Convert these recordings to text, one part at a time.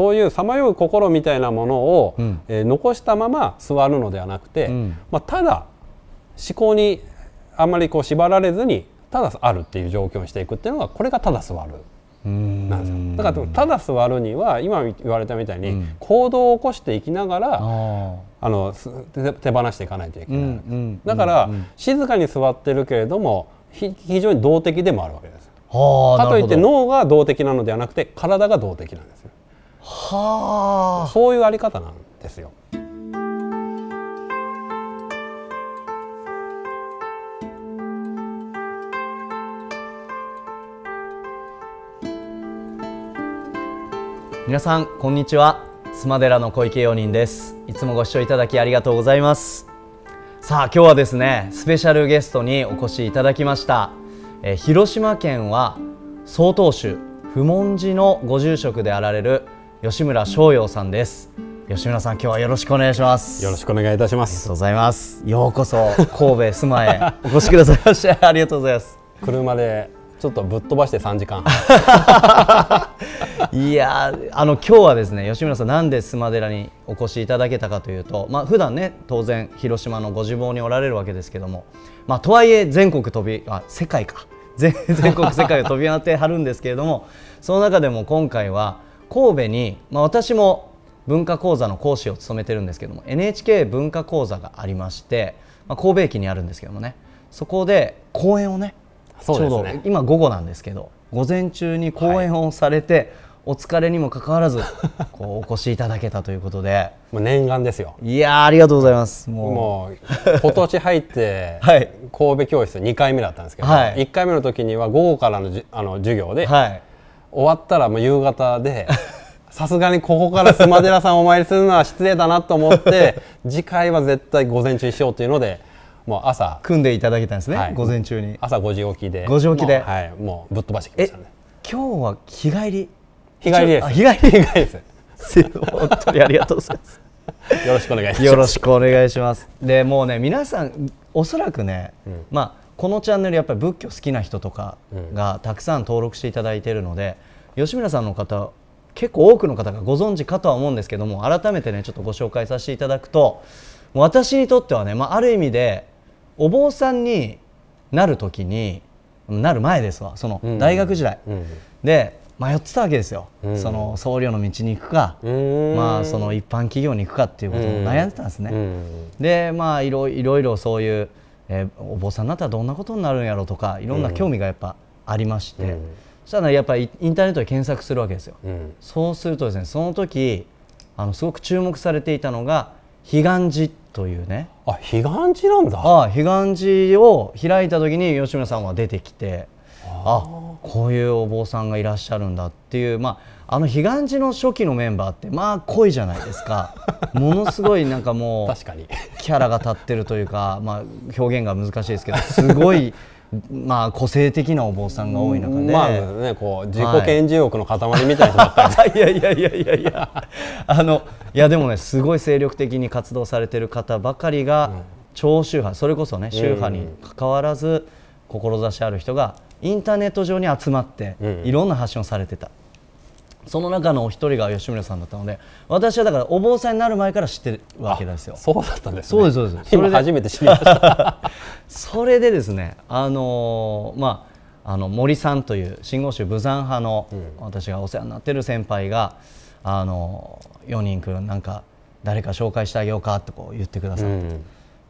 そういうさまよう心みたいなものを、うん、えー、残したまま座るのではなくて、うん、まあ、ただ思考にあんまりこう縛られずにただあるっていう状況にしていくっていうのがこれがただ座る。なんですよだからただ座るには今言われたみたいに行動を起こしていきながら、うん、あの手放していかないといけない、うんうん、だから静かに座ってるけれども非常に動的でもあるわけですかといって脳が動的なのではなくて体が動的なんですよはあ、そういうあり方なんですよ。皆さんこんにちはスマの小池容人ですいつもご視聴いただきありがとうございますさあ今日はですねスペシャルゲストにお越しいただきましたえ広島県は曹洞宗不門寺のご住職であられる吉村翔陽さんです吉村さん今日はよろしくお願いしますよろしくお願いいたしますありがとうございますようこそ神戸住まへ お越しくださいましてありがとうございます車でちょっとぶっ飛ばして3時間 いやあの今日はですね吉村さんなんで須磨寺にお越しいただけたかというとまあ普段ね当然広島のご自望におられるわけですけどもまあとはいえ全国飛びあ世界か全 全国世界を飛び回ってはるんですけれどもその中でも今回は神戸に、まあ、私も文化講座の講師を務めてるんですけども NHK 文化講座がありまして、まあ、神戸駅にあるんですけどもねそこで講演をね、ね、ちょうど今午後なんですけど午前中に講演をされて、はいお疲れにもかかわらずこうお越しいただけたということで もう念願ですよいやありがとうございますもう今年入って、はい、神戸教室2回目だったんですけど、はい、1回目の時には午後からのじあの授業で、はい終わったらもう夕方で さすがにここからスマデラさんお参りするのは失礼だなと思って 次回は絶対午前中にしようというので。もう朝組んでいただけたんですね、はい、午前中に朝5時起きで5時起きで、はい、もうぶっ飛ばしてきましたね今日は日帰り日帰りです日帰り 日帰りです本当にありがとうございますよろしくお願いしますよろしくお願いしますでもうね皆さんおそらくね、うん、まあこのチャンネルやっぱり仏教好きな人とかがたくさん登録していただいているので、うん、吉村さんの方結構多くの方がご存知かとは思うんですけども改めてねちょっとご紹介させていただくと私にとってはね、まあ、ある意味でお坊さんになる時になる前ですわその大学時代、うんうん、で迷ってたわけですよ、うん、その僧侶の道に行くか、まあ、その一般企業に行くかっていうことを悩んでたんですね。でまあいろいろそういうえー、お坊さんになったらどんなことになるんやろうとかいろんな興味がやっぱありまして、うん、そしたらやっぱりインターネットで検索するわけですよ、うん、そうするとですねその時あのすごく注目されていたのが彼岸寺というねあ彼岸寺なんだあ彼岸寺を開いた時に吉村さんは出てきてあこういうお坊さんがいらっしゃるんだっていうまああの彼岸寺の初期のメンバーってまあ濃いじゃないですか ものすごいなんかもう確かにキャラが立ってるというか、まあ、表現が難しいですけどすごい。まあ個性的なお坊さんが多い中で、まあね、こう自己顕示欲の塊みたいなっり、い、やいやいやいやいやあのいやでもねすごい精力的に活動されてる方ばかりが、超宗派それこそね宗派にかかわらず志ある人がインターネット上に集まって、いろんな発信をされてたその中のお一人が吉村さんだったので私はだからお坊さんになる前から知ってるわけですよそうだったんです、ね、そうですそうですそれ初めて知りました それでですねあのー、まああの森さんという新豪宗武山派の、私がお世話になってる先輩があのー、4人くんなんか誰か紹介してあげようかってこう言ってくださっ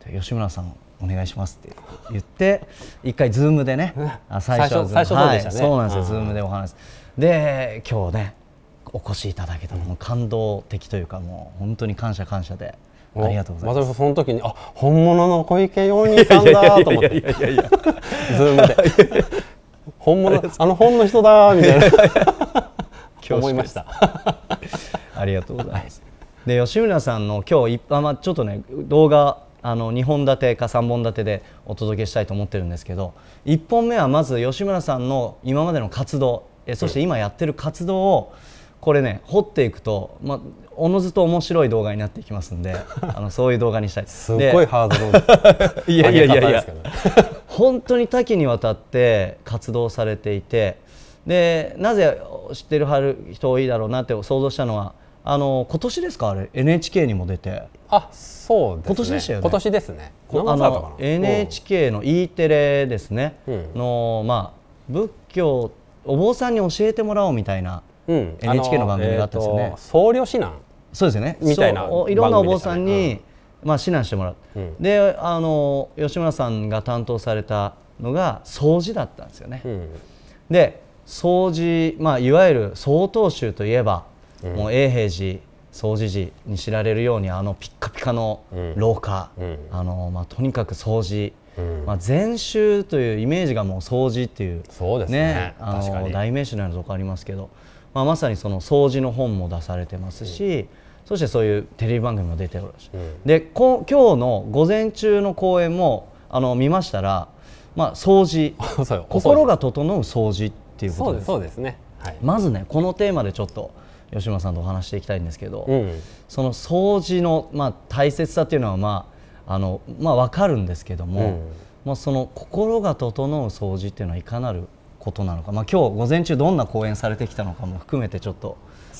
て、うん、吉村さんお願いしますって言って一回ズームでね最初は最初そうなんですよ、ズームでお話で今日ねお越しいただけたのも感動的というかもう本当に感謝感謝でありがとうございます。まその時にあ本物の小池洋二さんだと思って。いやいやいやズームで本物あの本の人だみたいな思いました。ありがとうございます。で吉村さんの今日一あまあちょっとね動画あの2本立てか3本立てでお届けしたいと思ってるんですけど1本目はまず吉村さんの今までの活動えそして今やってる活動を、うんこれね掘っていくと、まあ、おのずと面白い動画になっていきますんで あのそういう動画にしたいですごいハード いやいやいやいや本当に多岐にわたって活動されていてでなぜ知ってる人多いだろうなって想像したのはあの今年ですかあれ NHK にも出てあそうです、ね、今年でしたよね今年ですねあの NHK の E テレですね、うん、のまあ仏教お坊さんに教えてもらおうみたいな NHK の番組があったんですよね。僧侶指南そうですよねみたいないろんなお坊さんに、まあ、指南してもらう、であの吉村さんが担当されたのが掃除だったんですよね。で掃除、まあ、いわゆる曹洞宗といえば、もう永平寺掃除時に知られるようにあのピッカピカの廊下、うんうん、あのまあ、とにかく掃除、うん、まあ、禅宗というイメージがもう掃除っていうそうですね、あの代名詞のようなとこありますけどまあ、まさにその掃除の本も出されてますし、そしてそういうテレビ番組も出ておるし、でこ今日の午前中の公演もあの見ましたら、まあ、掃除 心が整う掃除っていうことですそうですね、はい、まずねこのテーマでちょっと吉村さんとお話していきたいんですけど、うん、その掃除の、まあ、大切さっていうのは、まああのまあ、分かるんですけども、うん、まあ、その心が整う掃除っていうのはいかなることなのか、まあ、今日午前中どんな講演されてきたのかも含めてちょっと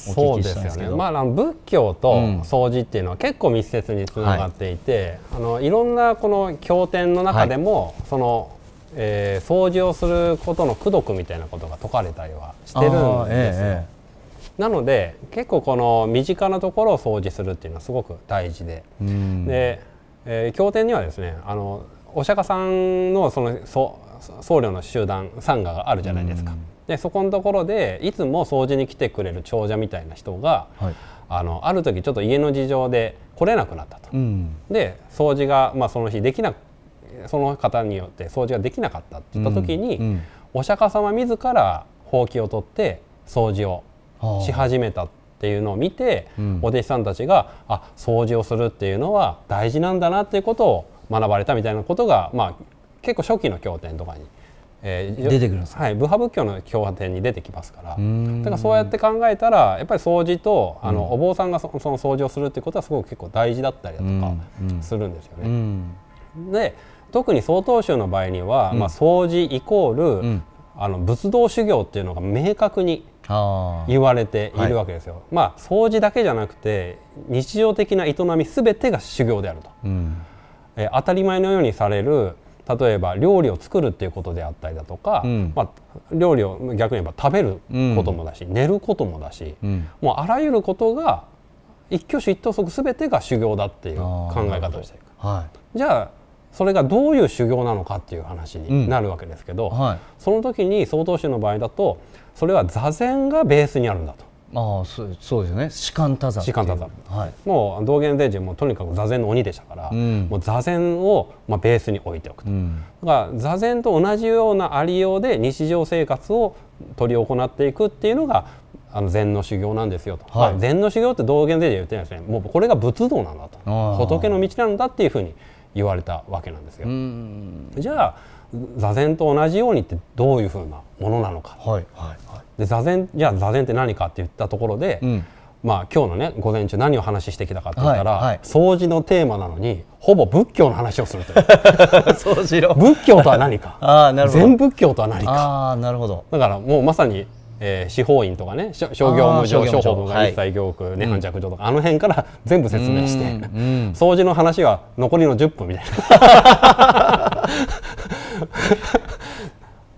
お聞きしたんですけど、ね、まあ、仏教と掃除っていうのは結構密接につながっていて、うんはい、あのいろんなこの経典の中でも、はい、そのえー、掃除をすることの功徳みたいなことが解かれたりはしてるんですよ。なので結構この身近なところを掃除するっていうのはすごく大事で、うん、で、えー、経典にはですねあのお釈迦さんのそのそ僧侶の集団サンガがあるじゃないですか。でそこのところでいつも掃除に来てくれる長者みたいな人が、はい、あのある時ちょっと家の事情で来れなくなったと。で掃除が、まあ、その日できなその方によって掃除ができなかったって言った時に、お釈迦様自らほうきを取って掃除をし始めたっていうのを見て、うん、お弟子さんたちがあ掃除をするっていうのは大事なんだなっていうことを学ばれたみたいなことが、まあ、結構初期の経典とかに、えー、出てくるんですはい、ブ派仏教の経典に出てきますからだからそうやって考えたらやっぱり掃除とあの、うん、お坊さんがその掃除をするってことはすごく結構大事だったりだとかするんですよね。うんで特に曹洞宗の場合には、まあ、掃除イコール、あの仏道修行っていうのが明確に言われているわけですよ。はい、まあ掃除だけじゃなくて日常的な営みすべてが修行であると、えー、当たり前のようにされる例えば料理を作るっていうことであったりだとか、うん、まあ、料理を逆に言えば食べることもだし、うん、寝ることもだし、うん、もうあらゆることが一挙手一投足全てが修行だっていう考え方をしていく、じゃあそれがどういう修行なのかっていう話になるわけですけど、はい、その時に曹洞宗の場合だとそれは座禅がベースにあるんだと。ああそうそうですよね士官多山士官多山、はい、もう道元禅師もとにかく座禅の鬼でしたから、うん、もう座禅を、まあ、ベースに置いておくと、うん、だから座禅と同じようなありようで日常生活を執り行っていくっていうのがあの禅の修行なんですよと、はい、まあ、禅の修行って道元禅師は言ってないですねもうこれが仏道なんだと仏の道なんだっていうふうに言われたわけなんですよ。じゃあ座禅と同じようにってどういうふうなものなのか、はいはいはい、で座禅じゃあ座禅って何かって言ったところで、うん、まあ、今日のね午前中何を話してきたかって言ったら、はいはい、掃除のテーマなのにほぼ仏教の話をするという 仏教とは何か あなるほど全仏教とは何かあなるほどだからもうまさにえー、司法院とかね商業無常商法とか一切業区、涅槃弱状とか、あの辺から 全部説明して、うん、掃除の話は残りの10分みたいな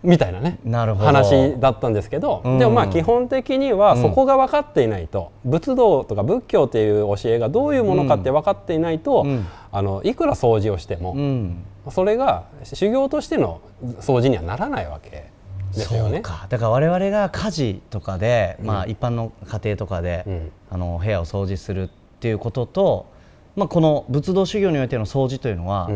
みたいなね話だったんですけど、うん、でもまあ基本的にはそこが分かっていないと、うん、仏道とか仏教っていう教えがどういうものかって分かっていないと、うん、あのいくら掃除をしても、それが修行としての掃除にはならないわけ。ですよね、かだから我々が家事とかで、まあ、一般の家庭とかで、あの部屋を掃除するっていうことと、まあ、この仏道修行においての掃除というのは、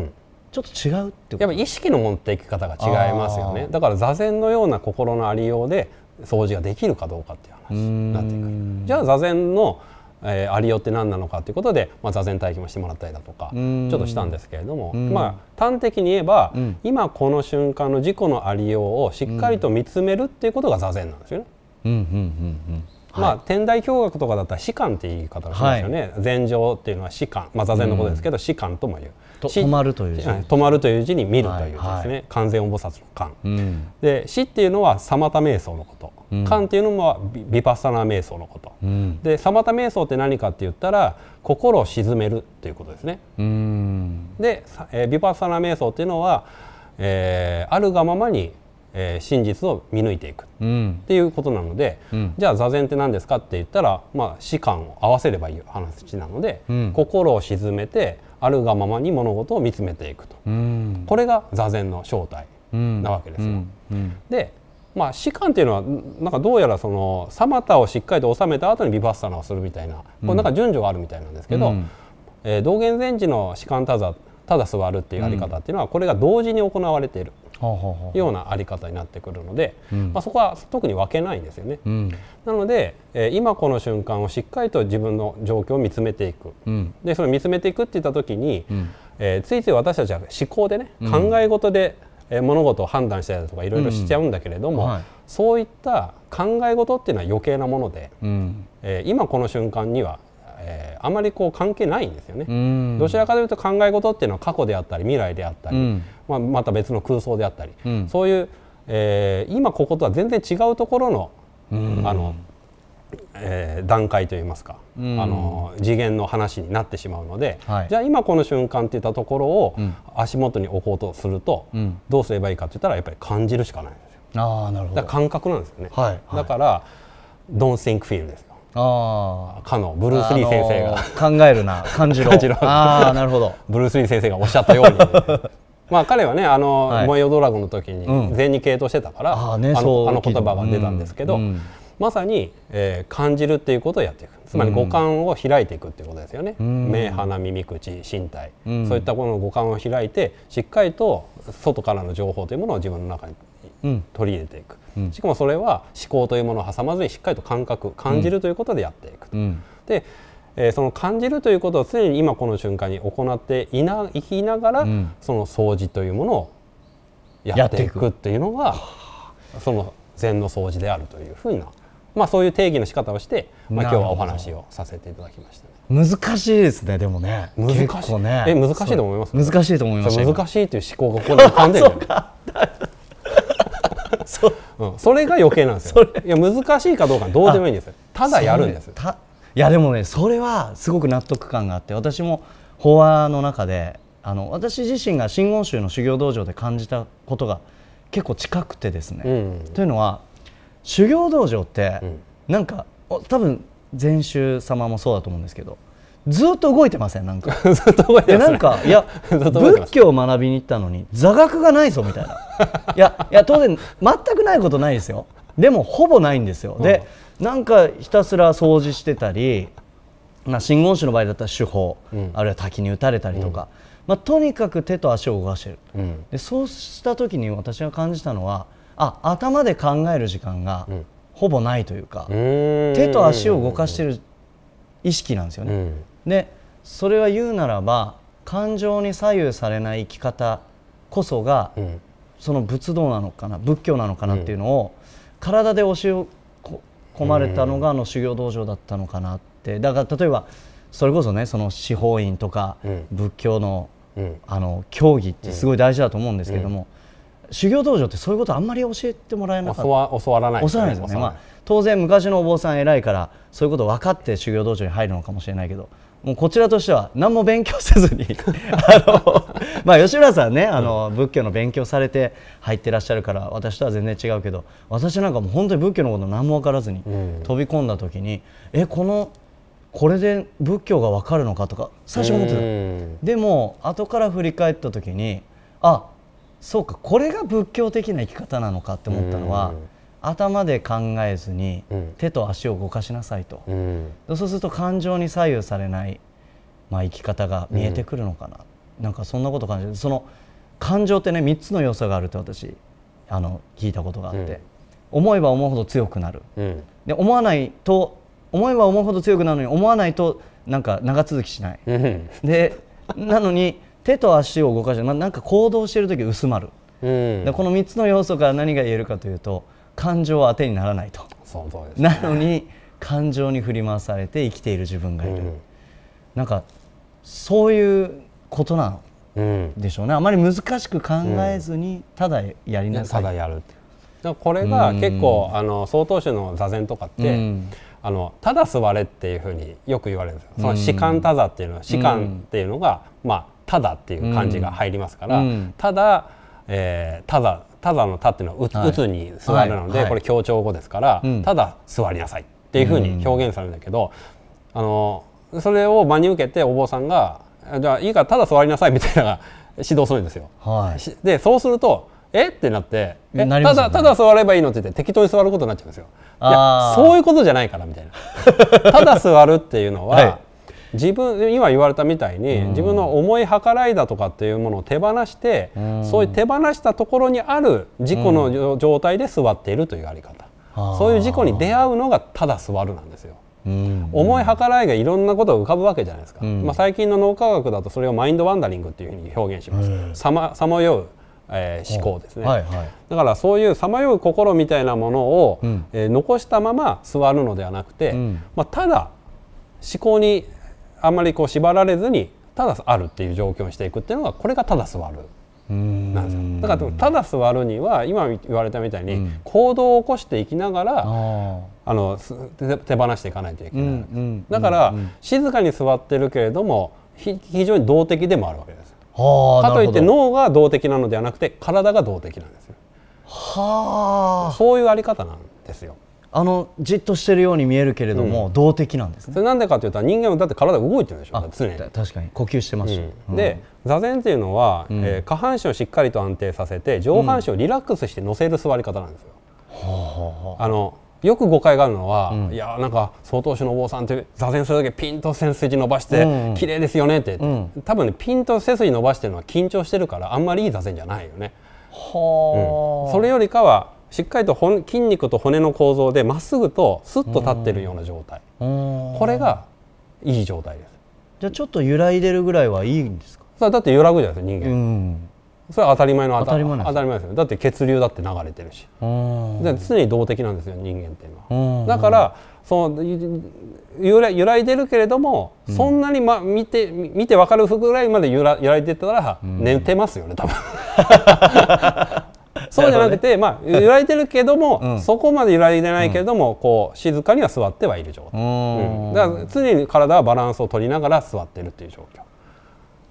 ちょっと違うってやっぱ意識の持っていき方が違いますよねだから座禅のような心のありようで掃除ができるかどうかっていう話になってくるじゃあ座禅の、えー、ありようって何なのかということで、まあ、座禅体験もしてもらったりだとかちょっとしたんですけれどもまあ端的に言えば、うん、今この瞬間の事故のありようをしっかりと見つめるっていうことが座禅なんですよね。まあ、天台教学とかだったら「士官」って言い方をしますよね。禅、はい、はっていうのは士官、まあ、座禅のことですけど、うん、士官とも言う。止まるという字止まるという字に見るというですね、完全音菩薩の観、うん、で死っていうのは妨瞑想のこと、うん、観っていうのはビパッサナ瞑想のこと、うん、で妨瞑想って何かって言ったら心を沈めるということですね、で、えー、ビパッサナ瞑想っていうのは、えー、あるがままにえー、真実を見抜いていく、っていうことなので、うん、じゃあ座禅って何ですかって言ったら、まあ、士官を合わせればいい話なので、うん、心を沈めてあるがままに物事を見つめていくと、うん、これが座禅の正体なわけですよ。でまあ、士官っていうのはなんかどうやらそのさまた」をしっかりと収めた後にビバッサナをするみたいなこれなんか順序があるみたいなんですけど、うん、えー、道元禅師の士官多座ただ座るっていうやり方っていうのはこれが同時に行われている、ようなあり方になってくるので、まあ、そこは特に分けないんですよね。なので、え今この瞬間をしっかりと自分の状況を見つめていく、でそれを見つめていくって言った時に、えついつい私たちは思考でね考え事で、え物事を判断したりとかいろいろしちゃうんだけれども、はい、そういった考え事っていうのは余計なもので、え今この瞬間にはえー、あまりこう関係ないんですよね。どちらかというと考え事っていうのは過去であったり未来であったり、うん、まあ、また別の空想であったり、うん、そういう、えー、今こことは全然違うところの,、あのえー、段階といいますか、あの次元の話になってしまうので、はい、じゃあ今この瞬間っていったところを足元に置こうとすると、どうすればいいかって言ったらやっぱり感じるしかないんですよ。あなるほど感覚なんですよね、はいはい、だから Don't think feel ですあかのブルース・リー先生が、考えるな 感じろああなるほどブルース・リー先生がおっしゃったように、まあ彼はね「あの、はい、燃えよドラゴン」の時に全に傾倒してたから、うん、あね、あのあの言葉が出たんですけど、うん、まさに、えー、感じるっていうことをやっていくつまり五感を開いていくっていうことですよね、うん、目鼻耳口身体、そういったこの五感を開いてしっかりと外からの情報というものを自分の中に取り入れていく。しかもそれは思考というものを挟まずにしっかりと感覚感じるということでやっていくと。でえー、その感じるということを常に今この瞬間に行っていないきながら、その掃除というものをやっていくっていうのがその禅の掃除であるというふうな、まあ、そういう定義の仕方をして、まあ、今日はお話をさせていただきました、ね、難しいですねでもね難しい、ね、え難しいと思います難しいと思います難しいという思考がここで浮かんでるそう、うん、それが余計なんですよいや難しいかどうかどうでもいいんですよただやるんですいやでもねそれはすごく納得感があって私も法話の中であの私自身が真言宗の修行道場で感じたことが結構近くてですね、うんうん、というのは修行道場って、うん、なんか多分禅宗様もそうだと思うんですけどずっと動いてませんなんか ずっと動いてます、ね、なんかいや仏教を学びに行ったのに座学がないぞみたいないやいや当然全くないことないですよでもほぼないんですよ、うん、でなんかひたすら掃除してたり、まあ、真言宗の場合だったら手法、うん、あるいは滝に打たれたりとか、うん、まあ、とにかく手と足を動かしてる、でそうした時に私が感じたのはあ頭で考える時間がほぼないというか、手と足を動かしてる意識なんですよね。でそれは言うならば感情に左右されない生き方こそが、うん、その仏道なのかな仏教なのかなっていうのを、体で教え込まれたのがあの修行道場だったのかなってだから例えばそれこそねその司法院とか仏教の,、あの教義ってすごい大事だと思うんですけども、修行道場ってそういうことあんまり教えてもらえなかった教わらないですねですね、まあ、当然昔のお坊さん偉いからそういうこと分かって修行道場に入るのかもしれないけどもうこちらとしては何も勉強せずに あの、まあ、吉村さんねあの、仏教の勉強されて入ってらっしゃるから私とは全然違うけど私なんかもう本当に仏教のこと何も分からずに飛び込んだ時に、うん、えこのこれで仏教が分かるのかとか最初思ってた、うん、でも後から振り返った時にあそうかこれが仏教的な生き方なのかって思ったのは。うん頭で考えずに手と足を動かしなさいと、うん、そうすると感情に左右されない、まあ、生き方が見えてくるのかな、うん、なんかそんなこと感じるその感情ってね3つの要素があるって私あの聞いたことがあって、うん、思えば思うほど強くなる、うん、で思わないと思えば思うほど強くなるのに思わないとなんか長続きしない、でなのに手と足を動かして、まあ、なんか行動してる時薄まる、でこの3つの要素から何が言えるかというと感情は当てにならないとそのそうです、ね、なのに感情に振り回されて生きている自分がいる、うん、なんかそういうことなのでしょうね、あまり難しく考えずにただやりなさい、ただやるこれが結構、あの曹洞宗の座禅とかって、あのただ座れっていうふうによく言われるんですその士官ただっていうのは士官っていうのが、まあただっていう漢字が入りますから、ただ、えー、ただただの「た」ってうのうつ」に座るなので、これ強調語ですから、ただ座りなさいっていうふうに表現されるんだけど、あのそれを真に受けてお坊さんが「じゃあいいからただ座りなさい」みたいな 指導するんですよ。でそうすると「えっ?」てなって「ただただ座ればいいの?」って言って適当に座ることになっちゃうんですよ。いやそういうことじゃないからみたいな。ただ座るっていうのは、自分今言われたみたいに、自分の思い計らいだとかっていうものを手放して、そういう手放したところにある事故の状態で座っているというやり方、そういう事故に出会うのがただ座るなんですよ。うん、思い計らいがいろんなことが浮かぶわけじゃないですか、うん、まあ、最近の脳科学だとそれをマインドワンダリングっていうふうに表現します、さまよう、えー、思考ですね、はいはい、だからそういうさまよう心みたいなものを、えー、残したまま座るのではなくて、まあ、ただ思考にあんまりこう縛られずにただすあるっていう状況にしていくっていうのがこれがただ座る。なんですよだからただ座るには今言われたみたいに行動を起こしていきながら、うん、あの手放していかないといけない、うんうん、だから静かに座ってるけれども非常に動的でもあるわけですかといって脳が動的なのではなくて体が動的なんですよはあそういうあり方なんですよあのじっとしてるように見えるけれども、うん、動的なんですねそれなんでかというと人間はだって体動いてるでしょ常に確かに呼吸してますし、うん、で座禅っていうのは、うん、えー、下半身をしっかりと安定させて上半身をリラックスして乗せる座り方なんですよ、あのよく誤解があるのは、うん、いやなんか曹洞宗のお坊さんって座禅するだけピンと背筋伸ばして、うん、綺麗ですよねって、うん、多分、ね、ピンと背筋伸ばしてるのは緊張してるからあんまりいい座禅じゃないよね。うん、それよりかはしっかりと筋肉と骨の構造でまっすぐとすっと立ってるような状態これがいい状態ですじゃあちょっと揺らいでるぐらいはいいんですかそれだって揺らぐじゃないですか人間それは当たり前の当たり前当たり前ですよだって血流だって流れてるし常に動的なんですよ人間っていうのはだからその揺ら揺らいでるけれども、そんなに、ま、見て見て分かるぐらいまで揺ら揺らいでたら、寝てますよね多分 そうじゃなくて、ね、まあ揺らいでるけども、うん、そこまで揺らいでないけれども、こう静かには座ってはいる状態、うん、だから常に体はバランスを取りながら座ってるっていう状況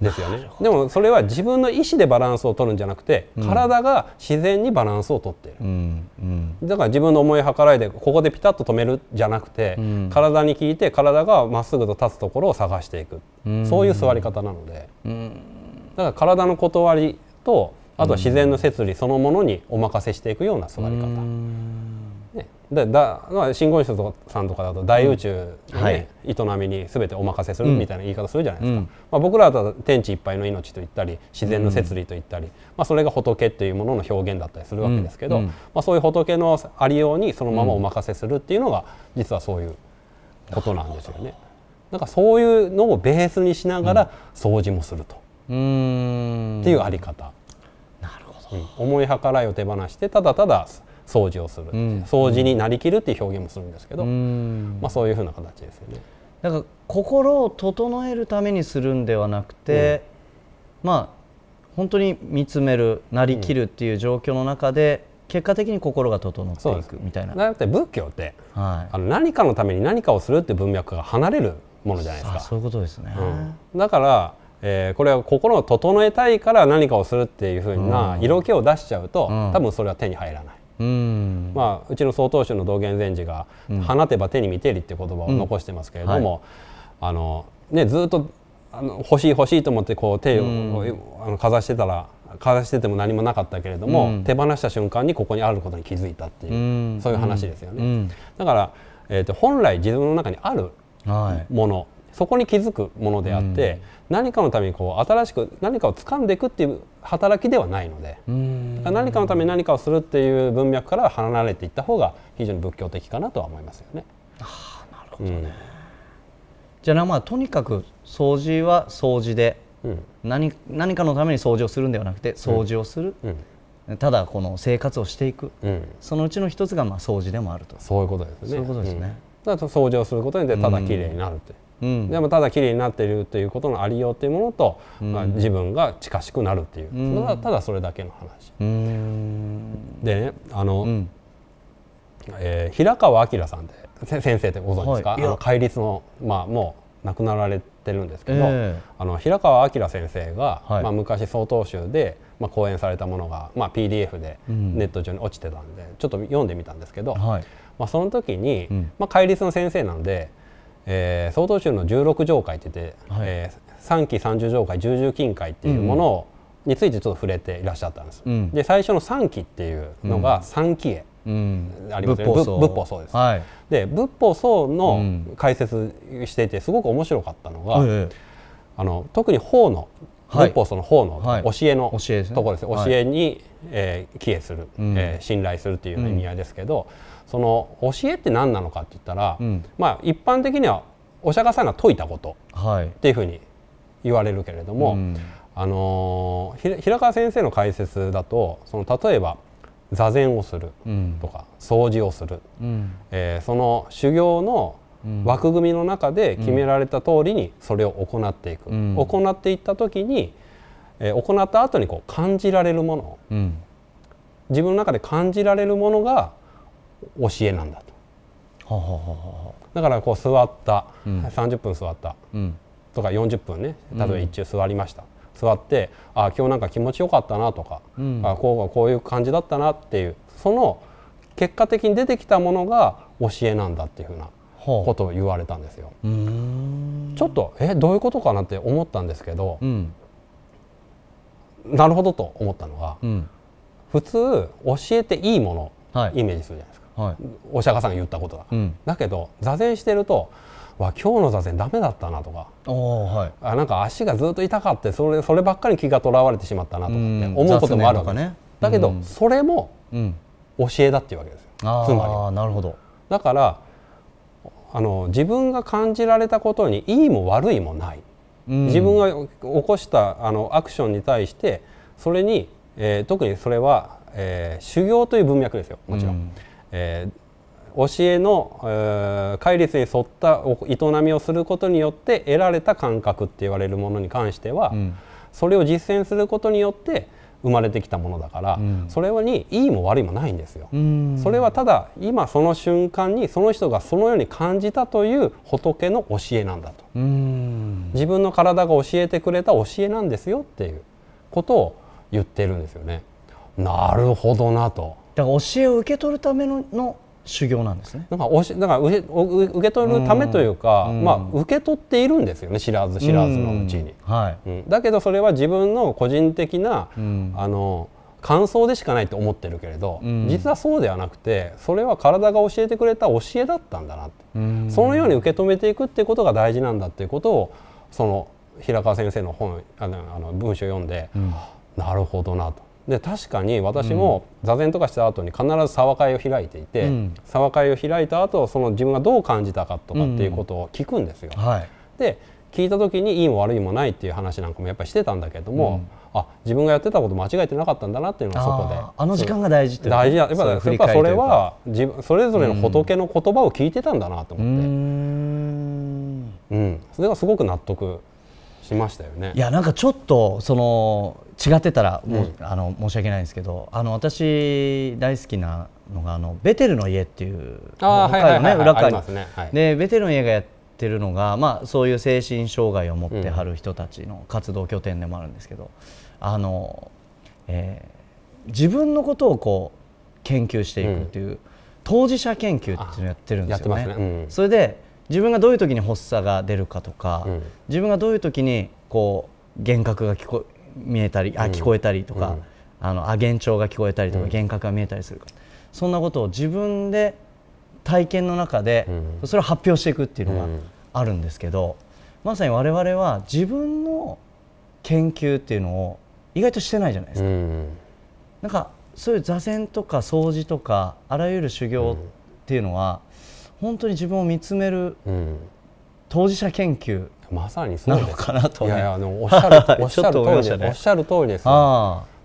ですよねでもそれは自分の意思でバランスを取るんじゃなくて、体が自然にバランスを取っている、うんうん、だから自分の思い計らいでここでピタッと止めるじゃなくて、うん、体に効いて体がまっすぐと立つところを探していく、そういう座り方なので、だから体の断りとあとは自然の摂理そのものにお任せしていくような座り方。でだまあ、真言宗さんとかだと大宇宙のね、うんはい、営みに全てお任せするみたいな言い方するじゃないですか、うん、まあ、僕らだと天地いっぱいの命と言ったり自然の摂理と言ったり、うん、まあ、それが仏というものの表現だったりするわけですけど、まあ、そういう仏のありようにそのままお任せするっていうのが実はそういうことなんですよね。なんかそういうのをベースにしながら掃除もすると、っていうあり方。うん、思い計らいを手放してただただ掃除をする、うん、掃除になりきるっていう表現もするんですけど、うん、まあ、そういうふうな形ですよね。なんか心を整えるためにするんではなくて、まあ本当に見つめるなりきるっていう状況の中で、結果的に心が整っていくみたいな。だって仏教って、はい、あの何かのために何かをするって文脈が離れるものじゃないですか。そういうことですね、だからえー、これは心を整えたいから何かをするっていうふうな色気を出しちゃうと、うん、多分それは手に入らない。うんまあ、うちの曹洞宗の道元禅師が「放てば手に見てり」っていう言葉を残してますけれども、うんはい、あのね、ずっとあの欲しい欲しいと思ってこう手を、うん、あのかざしてたらかざしてても何もなかったけれども、手放した瞬間にここにあることに気づいたっていう、そういう話ですよね。だから、えーと、と本来自分の中にあるもの、はいそこに気づくものであって、うん、何かのためにこう新しく何かを掴んでいくっていう働きではないので、何かのために何かをするっていう文脈から離れていった方が非常に仏教的かなとは思いますよね。あなるほど、ねうん、じゃあまあとにかく掃除は掃除で、何何かのために掃除をするんではなくて掃除をする。ただこの生活をしていく、うん、そのうちの一つがまあ掃除でもあるとそういうことですねそういうことですね、うん、だ掃除をすることにでただ綺麗になるって、うん、でもただ綺麗になっているということのありようというものと、うんまあ、自分が近しくなるっていう、うん、ただそれだけの話。でねあの、うん、えー、平川明さんで先生ってご存知ですか、はい、あの戒律の、まあ、もう亡くなられてるんですけど、えー、あの平川明先生が、はい、まあ、昔曹洞宗で、まあ、講演されたものが、まあ、PDF でネット上に落ちてたんで、ちょっと読んでみたんですけど、はい、まあ、その時に、まあ、戒律の先生なんで。えー、総統宗の16条会って言って、はい、えー、3期30条会重々金会っていうものを、についてちょっと触れていらっしゃったんです、うん、で最初の3期っていうのが3期へ、うん、ありますね仏法僧です、はい、で仏法僧の解説していてすごく面白かったのが、うん、あの特に法の仏法僧の法の教えの、はい、ところです、ね、教えに、はい、えー、帰依する、うん、えー、信頼するという意味合いですけど、うんその教えって何なのかって言ったら、うん、まあ、一般的にはお釈迦さんが説いたことっていうふうに言われるけれども、はいうん、あの平川先生の解説だとその例えば座禅をするとか、うん、掃除をする、うん、えー、その修行の枠組みの中で決められた通りにそれを行っていく、行っていった時に、えー、行った後にこに感じられるもの、自分の中で感じられるものが教えなんだと。だからこう座った、うん、30分座った、うん、とか40分ね例えば一中座りました、座ってあ今日なんか気持ちよかったなとか、うん、あこうこういう感じだったなっていうその結果的に出てきたものが教えなんだっていうふうなことを言われたんですよ。ちょっとえどういうことかなって思ったんですけど、うん、なるほどと思ったのが、うん、普通教えていいもの、イメージするじゃないですか。お釈迦さんが言ったことだうん、だけど座禅してるとわ今日の座禅ダメだったなとか、はい、あなんか足がずっと痛かってそれそればっかり気がとらわれてしまったなとかって思うこともあるわけです、ね、だけど、それも教えだっていうわけですよ、つまりなるほどだからあの自分が感じられたことにいいも悪いもない、自分が起こしたあのアクションに対してそれに、えー、特にそれは、えー、修行という文脈ですよもちろんえー、教えの、えー、戒律に沿った営みをすることによって得られた感覚って言われるものに関しては、うん、それを実践することによって生まれてきたものだから、うん、それにいいも悪いもないんですよ。それはただ今その瞬間にその人がそのように感じたという仏の教えなんだと自分の体が教えてくれた教えなんですよっていうことを言ってるんですよね。なるほどなとだから教えを受け取るためのの修行なんですね。なんか教え、だから受け受け取るためというか、うん、まあ受け取っているんですよね知らず知らずのうちに。うん、はい、うん、だけどそれは自分の個人的な、あの感想でしかないと思ってるけれど、実はそうではなくてそれは体が教えてくれた教えだったんだなって、そのように受け止めていくっていうことが大事なんだっていうことをその平川先生の本あのあの文章を読んで、なるほどなと。で確かに私も座禅とかした後に必ず沢会を開いていて、うん、沢会を開いた後その自分がどう感じたかとかっていうことを聞くんですよ。うんはい、で聞いた時にいいも悪いもないっていう話なんかもやっぱりしてたんだけども、うん、あ自分がやってたこと間違えてなかったんだなっていうのがそこであの時間が大事って大事やっぱやっぱそれは自分それぞれの仏の言葉を聞いてたんだなと思ってうん、それがすごく納得しましたよねいやなんかちょっとその違ってたらもう、うん、あの申し訳ないんですけどあの私大好きなのがあのベテルの家っていう北海道ね裏側に、ねはい、でベテルの家がやってるのが、まあ、そういう精神障害を持ってはる人たちの活動拠点でもあるんですけど、うん、あの、えー、自分のことをこう研究していくっていう、うん、当事者研究っていうのをやってるんですよね。ねそれで自分がどういう時に発作が出るかとか、自分がどういう時にこう幻覚が聞こえ見えたりあ聞こえたりとか、あのあ幻聴が聞こえたりとか、幻覚が見えたりするかそんなことを自分で体験の中で、それを発表していくっていうのがあるんですけど、まさに我々は自分の研究っていうのを意外としてないじゃないですか。なんかそういう座禅とか掃除とかあらゆる修行っていうのは、本当に自分を見つめる当事者研究まさにそうなのかなと、ね、いやいやあのおっしゃる おっしゃ通り、ね、おっしゃる通りです、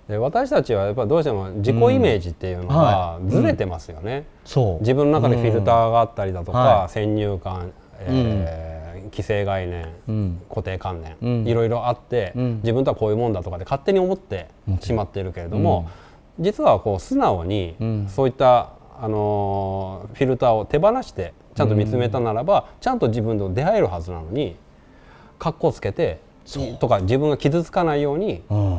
で私たちはやっぱどうしても自己イメージっていうのがずれてますよね、うんはいうん、自分の中でフィルターがあったりだとか、うんはい、先入観、えー、既成概念、固定観念、いろいろあって、自分とはこういうもんだとかで勝手に思ってしまっているけれども、実はこう素直にそういった、あのフィルターを手放してちゃんと見つめたならば、ちゃんと自分と出会えるはずなのに格好つけてとか自分が傷つかないように、うん、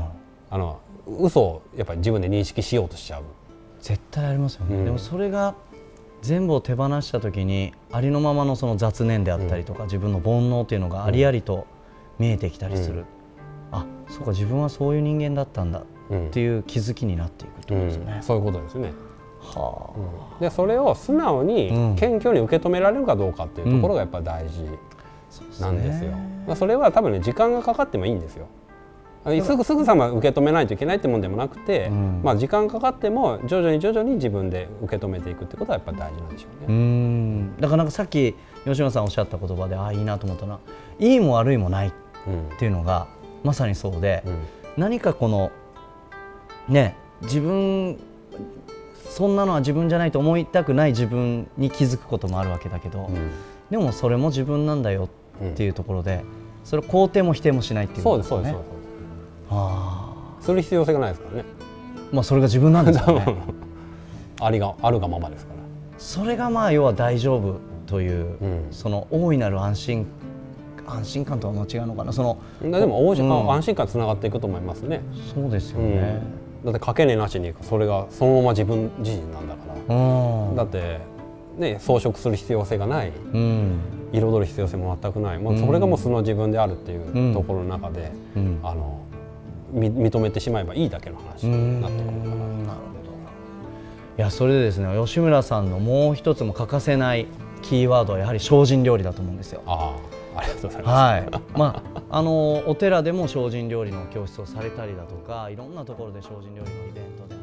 あの嘘をやっぱり自分で認識しようとしちゃう絶対ありますよね、うん、でもそれが全部を手放した時にありのままのその雑念であったりとか、うん、自分の煩悩というのがありありと見えてきたりする、うん、あそうか自分はそういう人間だったんだっていう気づきになっていくそういうことですねはあ、でそれを素直に謙虚に受け止められるかどうかっていうところがやっぱり大事、なんですよ。そそれは多分ね時間がかかってもいいんですよ。すぐすぐさま受け止めないといけないってもんでもなくて、うん、まあ時間かかっても徐々に徐々に自分で受け止めていくってことはやっぱ大事なんでしょうね。うんだからさっき吉野さんおっしゃった言葉でああいいなと思ったな、いいも悪いもないっていうのが、まさにそうで、うん、何かこのね自分そんなのは自分じゃないと思いたくない自分に気づくこともあるわけだけど、でもそれも自分なんだよってっていうところで、それ肯定も否定もしないっていうことですね。する必要性がないですからね。まあそれが自分なんですかね。ありがあるがままですから。それがまあ要は大丈夫という、うん、その大いなる安心安心感とは間違うのかな。そのでも王子、うん、安心感つながっていくと思いますね。そうですよね。うん、だってかけねなしにそれがそのまま自分自身なんだから。だってね装飾する必要性がない。うん彩る必要性も全くない、まあ、それがもう素の自分であるっていうところの中で、あの認めてしまえばいいだけの話になってくるから。なるほどいやそれでですね吉村さんのもう一つも欠かせないキーワードはやはり精進料理だと思うんですよ。あありがとうございます、まあ、あのお寺でも精進料理の教室をされたりだとかいろんなところで精進料理のイベントで